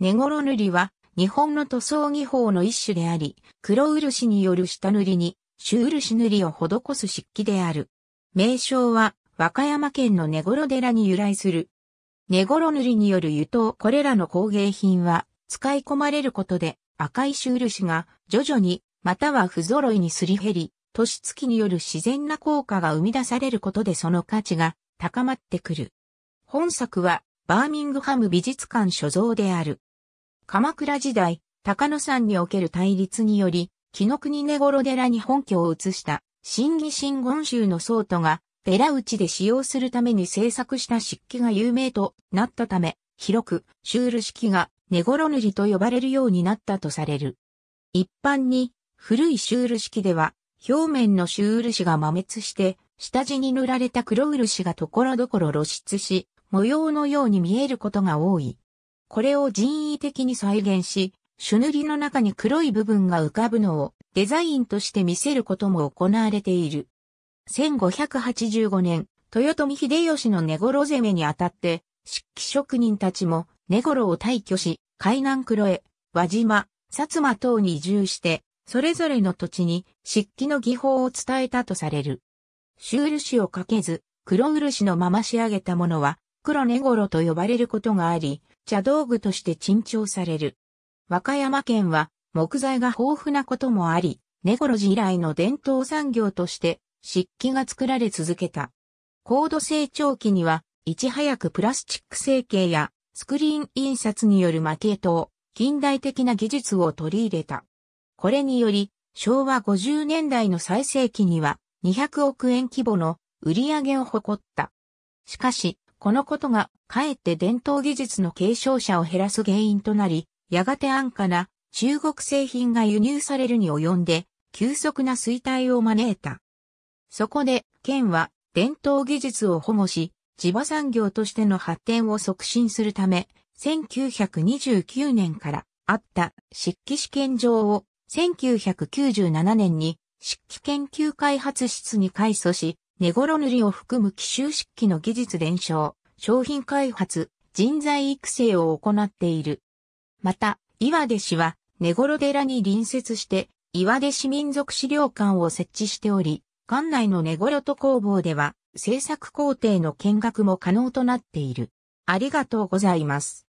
ネゴロ塗りは日本の塗装技法の一種であり、黒漆による下塗りに、朱漆塗りを施す漆器である。名称は和歌山県の根ロ寺に由来する。根ロ塗りによる油灯これらの工芸品は使い込まれることで赤い朱漆が徐々にまたは不揃いにすり減り、年月による自然な効果が生み出されることでその価値が高まってくる。本作はバーミングハム美術館所蔵である。鎌倉時代、高野山における対立により、木の国根頃寺に本拠を移した、新義新言宗の僧徒が、寺内で使用するために制作した漆器が有名となったため、広く、シュール式が、根頃塗りと呼ばれるようになったとされる。一般に、古いシュール式では、表面のシュール紙が摩滅して、下地に塗られた黒漆が所々露出し、模様のように見えることが多い。これを人為的に再現し、朱塗りの中に黒い部分が浮かぶのをデザインとして見せることも行われている。1585年、豊臣秀吉の根頃攻めにあたって、漆器職人たちも根頃を退去し、海南黒へ、輪島、薩摩等に移住して、それぞれの土地に漆器の技法を伝えたとされる。ル漆をかけず、黒漆のまま仕上げたものは、黒根頃と呼ばれることがあり、茶道具として珍重される。和歌山県は木材が豊富なこともあり、ネゴロジ以来の伝統産業として漆器が作られ続けた。高度成長期には、いち早くプラスチック成形やスクリーン印刷による巻テ絵等、近代的な技術を取り入れた。これにより、昭和50年代の最盛期には200億円規模の売り上げを誇った。しかし、このことが、かえって伝統技術の継承者を減らす原因となり、やがて安価な中国製品が輸入されるに及んで、急速な衰退を招いた。そこで、県は伝統技術を保護し、地場産業としての発展を促進するため、1929年からあった漆器試験場を1997年に漆器研究開発室に改装し、ネゴロ塗りを含む奇襲漆器の技術伝承、商品開発、人材育成を行っている。また、岩出市は、ネゴロ寺に隣接して、岩出市民族資料館を設置しており、館内のネゴロと工房では、制作工程の見学も可能となっている。ありがとうございます。